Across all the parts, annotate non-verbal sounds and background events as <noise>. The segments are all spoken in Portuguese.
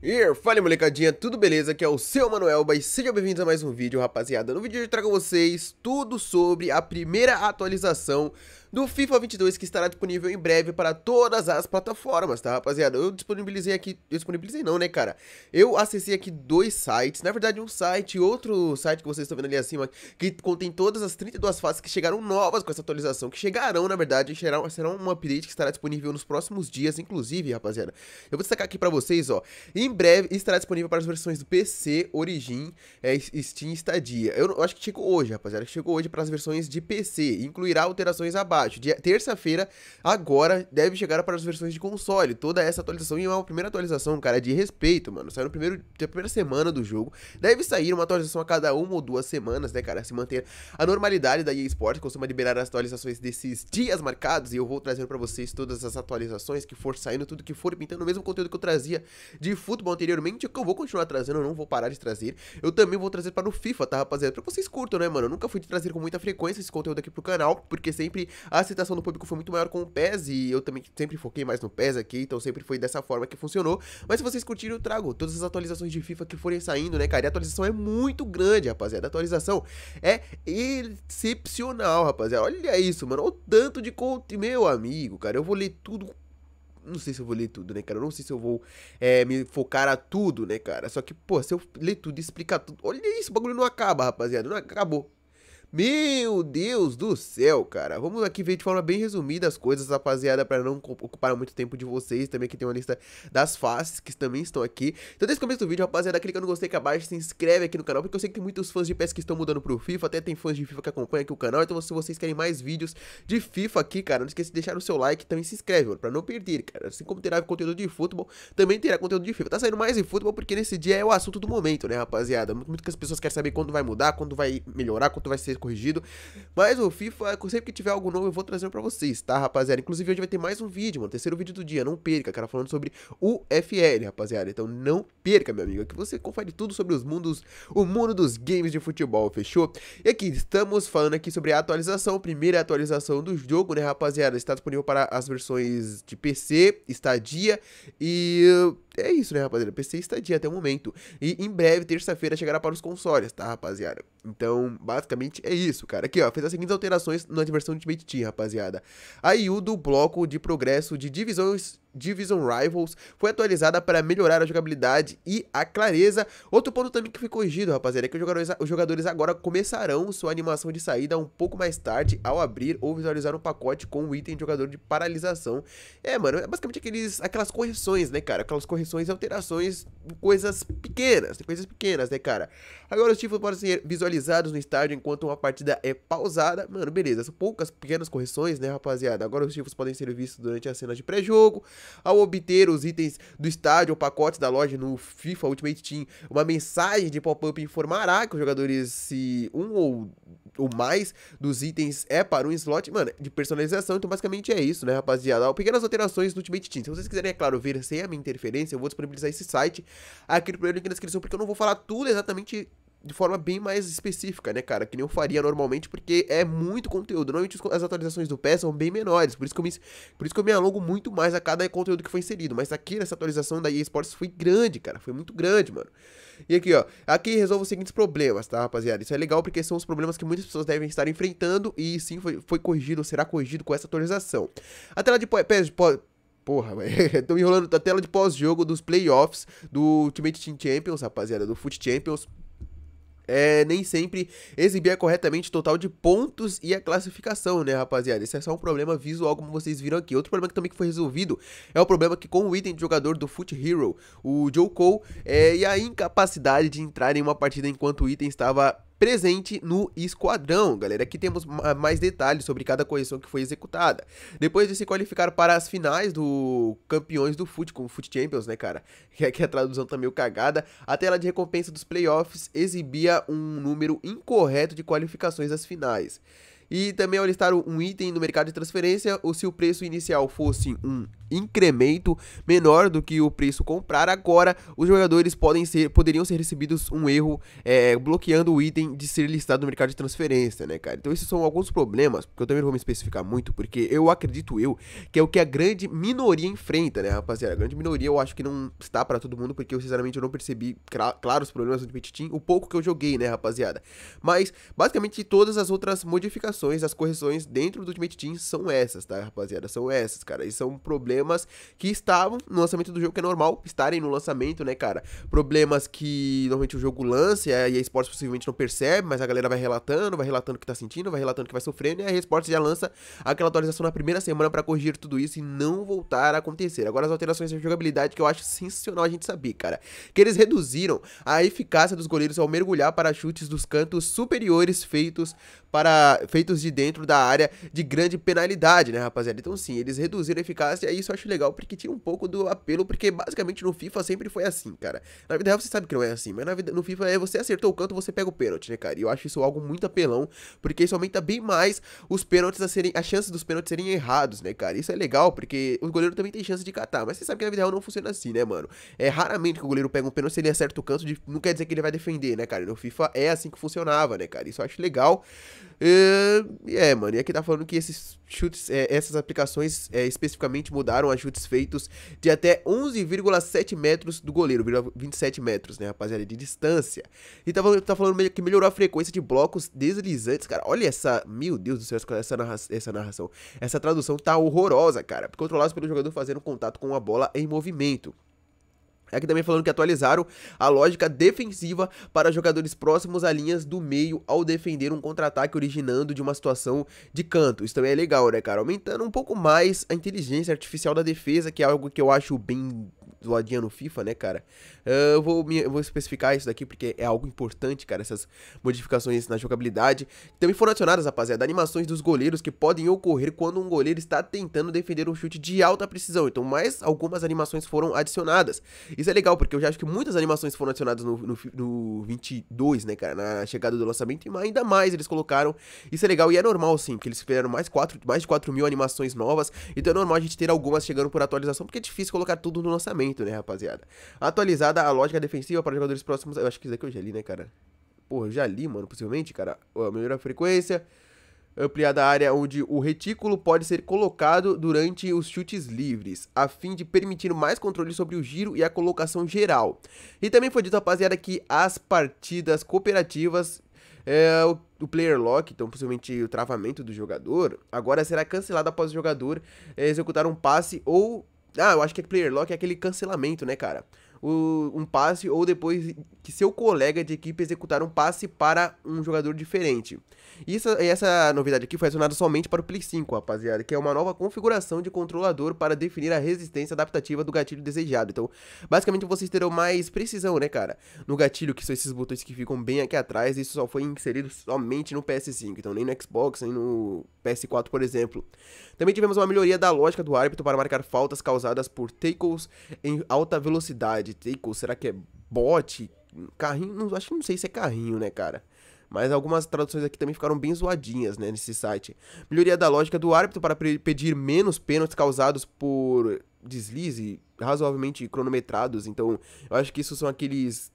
E fala molecadinha, tudo beleza? Aqui é o seu Manuel e sejam bem-vindos a mais um vídeo, rapaziada. No vídeo de hoje eu trago a vocês tudo sobre a primeira atualização do FIFA 22 que estará disponível em breve para todas as plataformas, tá, rapaziada? Eu disponibilizei aqui, eu disponibilizei não, né, cara? Eu acessei aqui dois sites, na verdade um site e outro site que vocês estão vendo ali acima, que contém todas as 32 fases que chegaram novas com essa atualização, que chegarão, na verdade, será, serão um update que estará disponível nos próximos dias, inclusive, rapaziada. Eu vou destacar aqui para vocês, ó, em breve estará disponível para as versões do PC, Origin, é, Steam e Stadia. Eu, eu acho que chegou hoje, rapaziada, chegou hoje para as versões de PC, incluirá alterações abaixo Terça-feira, agora, deve chegar para as versões de console. Toda essa atualização e é uma primeira atualização, cara, de respeito, mano. Saiu no primeiro, na primeira semana do jogo. Deve sair uma atualização a cada uma ou duas semanas, né, cara? Se manter a normalidade da EA Sports, costuma liberar as atualizações desses dias marcados. E eu vou trazendo para vocês todas as atualizações que for saindo, tudo que for pintando o mesmo conteúdo que eu trazia de futebol anteriormente, que eu vou continuar trazendo, eu não vou parar de trazer. Eu também vou trazer para o FIFA, tá, rapaziada? Pra vocês curtam, né, mano? Eu nunca fui de trazer com muita frequência esse conteúdo aqui pro canal, porque sempre a aceitação do público foi muito maior com o PES e eu também sempre foquei mais no PES aqui, então sempre foi dessa forma que funcionou. Mas se vocês curtiram, eu trago todas as atualizações de FIFA que forem saindo, né, cara? E a atualização é muito grande, rapaziada. A atualização é excepcional, rapaziada. Olha isso, mano. Olha o tanto de conteúdo, meu amigo, cara. Eu vou ler tudo não sei se eu vou ler tudo, né, cara? Eu não sei se eu vou é, me focar a tudo, né, cara? Só que, pô, se eu ler tudo e explicar tudo. Olha isso, o bagulho não acaba, rapaziada. Não acabou. Meu Deus do céu, cara. Vamos aqui ver de forma bem resumida as coisas, rapaziada, para não ocupar muito tempo de vocês. Também aqui tem uma lista das faces que também estão aqui. Então, desde o começo do vídeo, rapaziada, clica no gostei aqui abaixo, se inscreve aqui no canal, porque eu sei que tem muitos fãs de PS que estão mudando pro FIFA, até tem fãs de FIFA que acompanham aqui o canal. Então, se vocês querem mais vídeos de FIFA aqui, cara, não esqueça de deixar o seu like e também se inscreve, mano, pra não perder, cara. Assim como terá conteúdo de futebol, também terá conteúdo de FIFA. Tá saindo mais em futebol porque nesse dia é o assunto do momento, né, rapaziada? Muito, muito que as pessoas querem saber quando vai mudar, quando vai melhorar, quando vai ser corrigido. Mas o FIFA, sempre que tiver algo novo, eu vou trazer pra vocês, tá, rapaziada? Inclusive, hoje vai ter mais um vídeo, mano. Terceiro vídeo do dia, não perca, cara, falando sobre o FL, rapaziada. Então não perca, meu amigo. que você confere tudo sobre os mundos, o mundo dos games de futebol, fechou? E aqui, estamos falando aqui sobre a atualização, primeira atualização do jogo, né, rapaziada? Está disponível para as versões de PC, estadia e é isso, né, rapaziada? PC estadia até o momento. E em breve, terça-feira, chegará para os consoles, tá, rapaziada? Então, basicamente é isso, cara. Aqui, ó, fez as seguintes alterações na versão Ultimate Team, rapaziada. A IU do bloco de progresso de divisões Division Rivals, foi atualizada para melhorar a jogabilidade e a clareza. Outro ponto também que foi corrigido, rapaziada, é que os jogadores, agora começarão sua animação de saída um pouco mais tarde ao abrir ou visualizar um pacote com o um item de jogador de paralisação. É, mano, é basicamente aqueles, aquelas correções, né, cara? Aquelas correções e alterações coisas pequenas, né, coisas pequenas, né, cara? Agora os tifos podem ser visualizados no estádio enquanto uma partida é pausada. Mano, beleza, são poucas pequenas correções, né, rapaziada? Agora os tifos podem ser vistos durante as cenas de pré-jogo, ao obter os itens do estádio ou pacotes da loja no FIFA Ultimate Team, uma mensagem de pop-up informará que os jogadores se um ou, ou mais dos itens é para um slot, mano, de personalização. Então, basicamente é isso, né, rapaziada? Pequenas alterações no Ultimate Team. Se vocês quiserem, é claro, ver sem a minha interferência, eu vou disponibilizar esse site aqui no primeiro link na descrição, porque eu não vou falar tudo exatamente de forma bem mais específica, né, cara? Que nem eu faria normalmente, porque é muito conteúdo. Normalmente as atualizações do PS são bem menores, por isso que eu me, por isso que eu me alongo muito mais a cada conteúdo que foi inserido. Mas aqui nessa atualização da EA Sports foi grande, cara. Foi muito grande, mano. E aqui, ó. Aqui resolve os seguintes problemas, tá, rapaziada? Isso é legal porque são os problemas que muitas pessoas devem estar enfrentando e sim foi, foi corrigido ou será corrigido com essa atualização. A tela de PES porra, <laughs> tô enrolando a tela de pós-jogo dos playoffs do Ultimate Team Champions, rapaziada, do Foot Champions é, nem sempre exibia é corretamente o total de pontos e a classificação, né, rapaziada? Esse é só um problema visual, como vocês viram aqui. Outro problema que também que foi resolvido é o problema que com o item de jogador do Foot Hero, o Joe Cole, é, e a incapacidade de entrar em uma partida enquanto o item estava presente no esquadrão. Galera, aqui temos mais detalhes sobre cada correção que foi executada. Depois de se qualificar para as finais do Campeões do Foot, como Foot Champions, né, cara? <laughs> Que aqui é a tradução tá meio cagada. A tela de recompensa dos playoffs exibia um número incorreto de qualificações às finais. E também ao listar um item no mercado de transferência, ou se o preço inicial fosse um incremento menor do que o preço comprar. Agora, os jogadores podem ser, poderiam ser recebidos um erro é, bloqueando o item de ser listado no mercado de transferência, né, cara? Então, esses são alguns problemas, porque eu também não vou me especificar muito, porque eu acredito eu que é o que a grande minoria enfrenta, né, rapaziada? A grande minoria eu acho que não está para todo mundo, porque eu sinceramente eu não percebi, claro, os problemas do Ultimate Team, o pouco que eu joguei, né, rapaziada? Mas, basicamente, todas as outras modificações, as correções dentro do Ultimate Team são essas, tá, rapaziada? São essas, cara. E são problemas problemas que estavam no lançamento do jogo, que é normal estarem no lançamento, né, cara? Problemas que normalmente o jogo lança e a esportes possivelmente não percebe, mas a galera vai relatando, vai relatando o que tá sentindo, vai relatando o que vai sofrendo, e a esportes já lança aquela atualização na primeira semana para corrigir tudo isso e não voltar a acontecer. Agora as alterações de jogabilidade que eu acho sensacional a gente saber, cara. Que eles reduziram a eficácia dos goleiros ao mergulhar para chutes dos cantos superiores feitos para feitos de dentro da área de grande penalidade, né, rapaziada? Então sim, eles reduziram a eficácia e isso isso eu acho legal, porque tira um pouco do apelo, porque basicamente no FIFA sempre foi assim, cara. Na vida real você sabe que não é assim, mas na vida, no FIFA é você acertou o canto, você pega o pênalti, né, cara? E eu acho isso algo muito apelão, porque isso aumenta bem mais os pênaltis a serem, a chance dos pênaltis serem errados, né, cara? Isso é legal, porque o goleiro também tem chance de catar, mas você sabe que na vida real não funciona assim, né, mano? É raramente que o goleiro pega um pênalti, se ele acerta o canto, de, não quer dizer que ele vai defender, né, cara? No FIFA é assim que funcionava, né, cara? Isso eu acho legal. E é, mano, e aqui tá falando que esses chutes, é, essas aplicações é, especificamente mudaram levaram a chutes feitos de até 11,7 metros do goleiro, 27 metros, né, rapaziada, de distância. E tá, tá falando que melhorou a frequência de blocos deslizantes, cara. Olha essa, meu Deus do céu, essa, narra essa narração, essa tradução tá horrorosa, cara. Controlados pelo jogador fazendo contato com a bola em movimento. Aqui também falando que atualizaram a lógica defensiva para jogadores próximos a linhas do meio ao defender um contra-ataque originando de uma situação de canto. Isso também é legal, né, cara? Aumentando um pouco mais a inteligência artificial da defesa, que é algo que eu acho bem zoadinha no FIFA, né, cara? Ah, eu vou, me, eu vou especificar isso daqui porque é algo importante, cara, essas modificações na jogabilidade. Também foram adicionadas, rapaziada, animações dos goleiros que podem ocorrer quando um goleiro está tentando defender um chute de alta precisão. Então, mais algumas animações foram adicionadas. Isso é legal porque eu já acho que muitas animações foram adicionadas no, no, no 22, né, cara, na chegada do lançamento, e ainda mais eles colocaram. Isso é legal e é normal, sim, porque eles fizeram mais, quatro, mais de 4 mil animações novas, então é normal a gente ter algumas chegando por atualização, porque é difícil colocar tudo no lançamento momento, né, rapaziada? Atualizada a lógica defensiva para jogadores próximos. Eu acho que isso daqui eu já li, né, cara? Porra, eu já li, mano, possivelmente, cara. a a frequência. Ampliada a área onde o retículo pode ser colocado durante os chutes livres, a fim de permitir mais controle sobre o giro e a colocação geral. E também foi dito, rapaziada, que as partidas cooperativas é, o, o, player lock, então possivelmente o travamento do jogador, agora será cancelado após o jogador é, executar um passe ou ah, eu acho que é player lock é aquele cancelamento, né, cara? um passe ou depois que seu colega de equipe executar um passe para um jogador diferente. Isso, essa novidade aqui foi acionada somente para o Play 5, rapaziada, que é uma nova configuração de controlador para definir a resistência adaptativa do gatilho desejado. Então, basicamente vocês terão mais precisão, né, cara? No gatilho, que são esses botões que ficam bem aqui atrás, isso só foi inserido somente no PS5, então nem no Xbox, nem no PS4, por exemplo. Também tivemos uma melhoria da lógica do árbitro para marcar faltas causadas por tackles em alta velocidade de tackle, será que é bote? Carrinho, não, acho que não sei se é carrinho, né, cara? Mas algumas traduções aqui também ficaram bem zoadinhas, né, nesse site. Melhoria da lógica do árbitro para pedir menos pênaltis causados por deslize razoavelmente cronometrados. Então, eu acho que isso são aqueles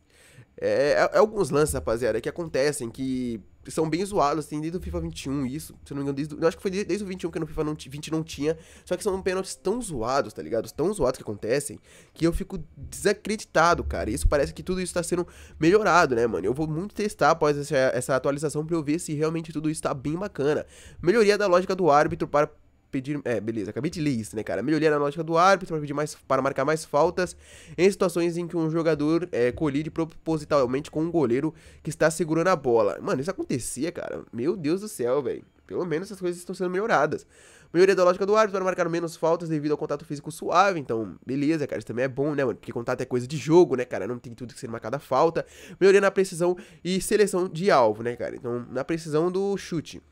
é, é, é alguns lances, rapaziada, que acontecem que são bem zoados, assim, desde o FIFA 21, isso, se eu não me engano, desde, eu acho que foi desde, desde o 21 que no FIFA não, 20 não tinha, só que são pênaltis tão zoados, tá ligado? Tão zoados que acontecem, que eu fico desacreditado, cara, isso parece que tudo isso tá sendo melhorado, né, mano? Eu vou muito testar após essa, essa atualização pra eu ver se realmente tudo isso tá bem bacana. Melhoria da lógica do árbitro para pedir. É, beleza, acabei de ler isso, né, cara? Melhoria na lógica do árbitro para, pedir mais, para marcar mais faltas em situações em que um jogador é, colide propositalmente com um goleiro que está segurando a bola. Mano, isso acontecia, cara. Meu Deus do céu, velho. Pelo menos essas coisas estão sendo melhoradas. Melhoria da lógica do árbitro para marcar menos faltas devido ao contato físico suave. Então, beleza, cara. Isso também é bom, né, mano? Porque contato é coisa de jogo, né, cara? Não tem tudo que ser marcada falta. Melhoria na precisão e seleção de alvo, né, cara? Então, na precisão do chute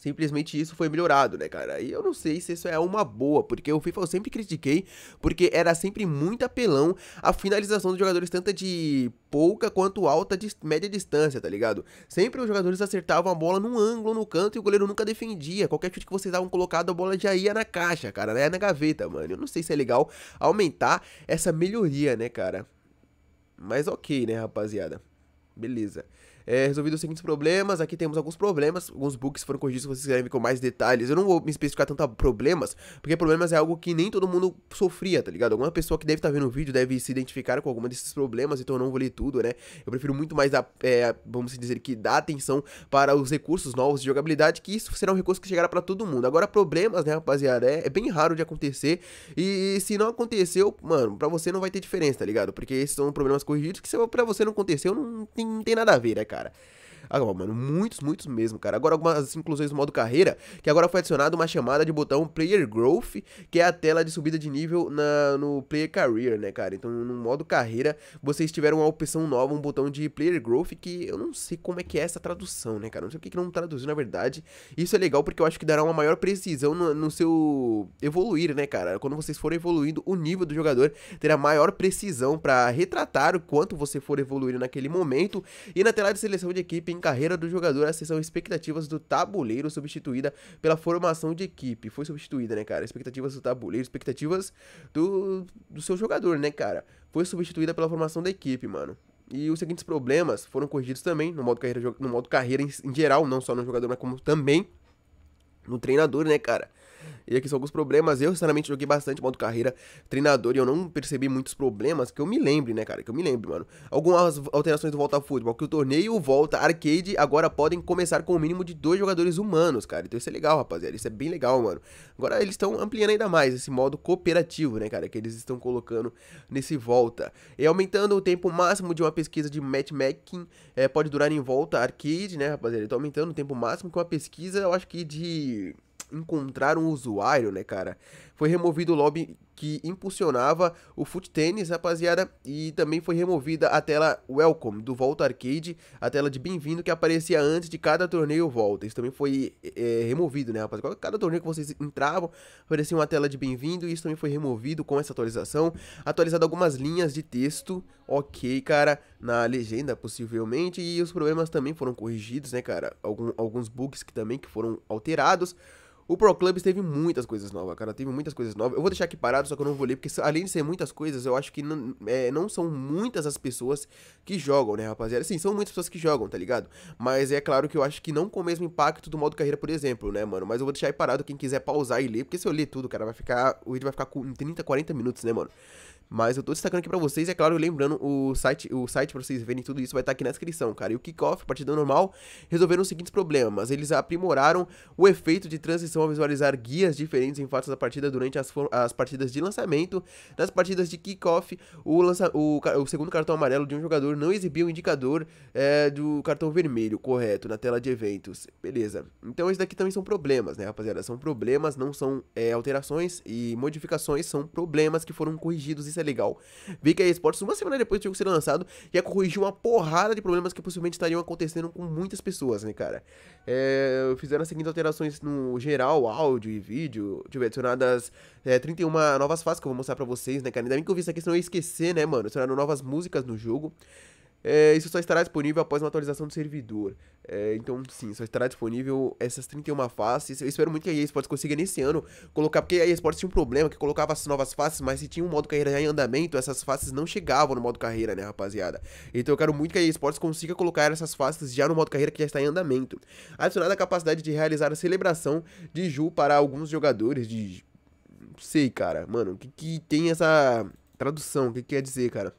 simplesmente isso foi melhorado, né, cara? E eu não sei se isso é uma boa, porque o FIFA eu sempre critiquei, porque era sempre muito apelão a finalização dos jogadores, tanto de pouca quanto alta de média distância, tá ligado? Sempre os jogadores acertavam a bola num ângulo, no canto, e o goleiro nunca defendia. Qualquer chute que vocês davam colocado, a bola já ia na caixa, cara, né? Na gaveta, mano. Eu não sei se é legal aumentar essa melhoria, né, cara? Mas ok, né, rapaziada? Beleza é, resolvido os seguintes problemas. Aqui temos alguns problemas, alguns bugs foram corrigidos, vocês querem ver com mais detalhes. Eu não vou me especificar tanto a problemas, porque problemas é algo que nem todo mundo sofria, tá ligado? Alguma pessoa que deve estar tá vendo o vídeo deve se identificar com algum desses problemas, então eu não vou ler tudo, né? Eu prefiro muito mais, a, é, vamos dizer que, dar atenção para os recursos novos de jogabilidade, que isso será um recurso que chegará para todo mundo. Agora, problemas, né, rapaziada, é, é bem raro de acontecer, e, e, se não aconteceu, mano, pra você não vai ter diferença, tá ligado? Porque esses são problemas corrigidos que se, pra você não aconteceu, não tem, não tem nada a ver, né, cara? cara. Agora, mano, muitos, muitos mesmo, cara. Agora algumas assim, inclusões no modo carreira, que agora foi adicionado uma chamada de botão Player Growth, que é a tela de subida de nível na, no Player Career, né, cara? Então, no modo carreira, vocês tiveram uma opção nova, um botão de Player Growth, que eu não sei como é que é essa tradução, né, cara? Não sei o que, que não traduziu, na verdade. Isso é legal porque eu acho que dará uma maior precisão no, no seu evoluir, né, cara? Quando vocês forem evoluindo, o nível do jogador terá maior precisão para retratar o quanto você for evoluindo naquele momento. E na tela de seleção de equipe, fim carreira do jogador, essas são expectativas do tabuleiro substituída pela formação de equipe. Foi substituída, né, cara? Expectativas do tabuleiro, expectativas do, do seu jogador, né, cara? Foi substituída pela formação da equipe, mano. E os seguintes problemas foram corrigidos também no modo carreira, no modo carreira em, em geral, não só no jogador, mas como também no treinador, né, cara? E aqui são alguns problemas. Eu, sinceramente, joguei bastante modo carreira treinador e eu não percebi muitos problemas que eu me lembre, né, cara? Que eu me lembre, mano. Algumas alterações do Volta Futebol, que o torneio Volta Arcade agora podem começar com o um mínimo de dois jogadores humanos, cara. Então isso é legal, rapaziada. Isso é bem legal, mano. Agora eles estão ampliando ainda mais esse modo cooperativo, né, cara? Que eles estão colocando nesse Volta. E aumentando o tempo máximo de uma pesquisa de matchmaking, é, pode durar em Volta Arcade, né, rapaziada? Então aumentando o tempo máximo com uma pesquisa, eu acho que de encontrar um usuário, né, cara? Foi removido o lobby que impulsionava o foot tênis, rapaziada, e também foi removida a tela Welcome do Volta Arcade, a tela de bem-vindo que aparecia antes de cada torneio Volta. Isso também foi é, removido, né, rapaziada? Cada torneio que vocês entravam, aparecia uma tela de bem-vindo e isso também foi removido com essa atualização. Atualizado algumas linhas de texto, ok, cara, na legenda possivelmente, e os problemas também foram corrigidos, né, cara? Algum, alguns bugs que também que foram alterados. O Pro Clubs teve muitas coisas novas, cara. Teve muitas coisas novas. Eu vou deixar aqui parado, só que eu não vou ler, porque além de ser muitas coisas, eu acho que não, é, não são muitas as pessoas que jogam, né, rapaziada? Sim, são muitas pessoas que jogam, tá ligado? Mas é claro que eu acho que não com o mesmo impacto do modo carreira, por exemplo, né, mano? Mas eu vou deixar aí parado quem quiser pausar e ler, porque se eu ler tudo, cara, vai ficar. O vídeo vai ficar com 30, 40 minutos, né, mano? Mas eu tô destacando aqui pra vocês, é claro, lembrando, o site, o site pra vocês verem tudo isso vai estar tá aqui na descrição, cara. E o kickoff, partida normal, resolveram os seguintes problemas. Eles aprimoraram o efeito de transição ao visualizar guias diferentes em fatos da partida durante as, as partidas de lançamento. Nas partidas de kickoff, o, lança o, o segundo cartão amarelo de um jogador não exibiu o indicador é, do cartão vermelho, correto, na tela de eventos. Beleza. Então, isso daqui também são problemas, né, rapaziada? São problemas, não são é, alterações e modificações, são problemas que foram corrigidos e é legal. VK Esportes, uma semana depois do jogo ser lançado, ia corrigir uma porrada de problemas que possivelmente estariam acontecendo com muitas pessoas, né, cara? É, fizeram as seguintes alterações no geral, áudio e vídeo. Tive adicionadas é, 31 novas fases que eu vou mostrar pra vocês, né, cara? Ainda bem que eu vi isso aqui, senão eu ia esquecer, né, mano? Adicionaram novas músicas no jogo. É, isso só estará disponível após uma atualização do servidor. É, então, sim, só estará disponível essas 31 faces. Eu espero muito que a EA Sports consiga nesse ano colocar, porque a EA Sports tinha um problema que colocava as novas faces, mas se tinha um modo carreira já em andamento, essas faces não chegavam no modo carreira, né, rapaziada? Então eu quero muito que a EA Sports consiga colocar essas faces já no modo carreira que já está em andamento. Adicionada a capacidade de realizar a celebração de Ju para alguns jogadores de. Sei, cara, mano, o que, que tem essa tradução? O que, que quer dizer, cara?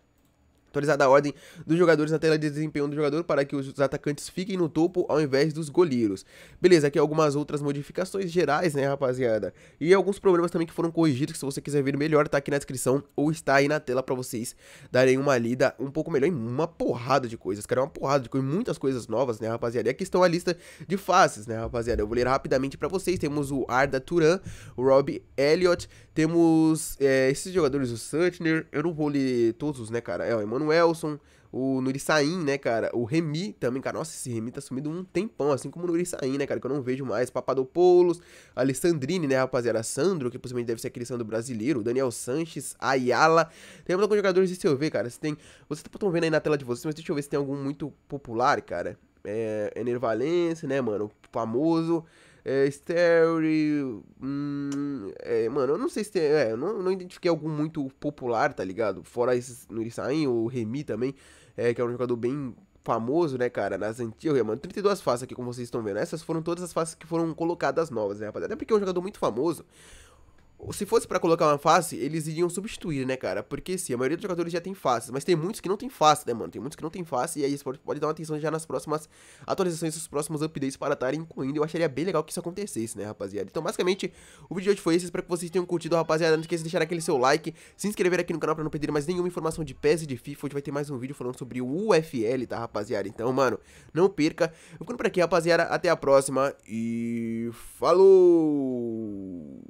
Atualizada a ordem dos jogadores na tela de desempenho do jogador para que os atacantes fiquem no topo ao invés dos goleiros. Beleza, aqui algumas outras modificações gerais, né, rapaziada? E alguns problemas também que foram corrigidos, que se você quiser ver melhor, tá aqui na descrição ou está aí na tela para vocês darem uma lida um pouco melhor em uma porrada de coisas, cara, é uma porrada de coisas, muitas coisas novas, né, rapaziada? E aqui estão a lista de faces, né, rapaziada? Eu vou ler rapidamente para vocês. Temos o Arda Turan, o Rob Elliott, temos é, esses jogadores, o Sutner, eu não vou ler todos, né, cara? É, o Emmanuel Manuelson, o Nuri Sain, né, cara? O Remy também, cara. Nossa, esse Remy tá sumido um tempão, assim como o Nuri Sain, né, cara? Que eu não vejo mais. Papadopoulos, Alessandrini, né, rapaziada? Sandro, que possivelmente deve ser aquele Sandro brasileiro. Daniel Sanches, Ayala. Tem alguns jogadores, deixa eu ver, cara. Se tem. Vocês estão vendo aí na tela de vocês, mas deixa eu ver se tem algum muito popular, cara. É. Ener é né, mano? Famoso é, Stary, hum, é, mano, eu não sei se tem. É, eu não, não identifiquei algum muito popular, tá ligado? Fora esses Nurisain, o Remy também, é, que é um jogador bem famoso, né, cara, nas antigas, mano, 32 faces aqui, como vocês estão vendo, essas foram todas as faces que foram colocadas novas, né, rapaziada, até porque é um jogador muito famoso, se fosse para colocar uma face, eles iriam substituir, né, cara? Porque sim, a maioria dos jogadores já tem faces, mas tem muitos que não tem face, né, mano? Tem muitos que não tem face, e aí você pode, pode dar uma atenção já nas próximas atualizações, nos próximos updates para estarem incluindo. Eu acharia bem legal que isso acontecesse, né, rapaziada? Então, basicamente, o vídeo de hoje foi esse. Espero que vocês tenham curtido, rapaziada. Não esqueça de deixar aquele seu like, se inscrever aqui no canal para não perder mais nenhuma informação de PES e de FIFA. Hoje vai ter mais um vídeo falando sobre o UFL, tá, rapaziada? Então, mano, não perca. Eu ficando por aqui, rapaziada. Até a próxima e... Falou!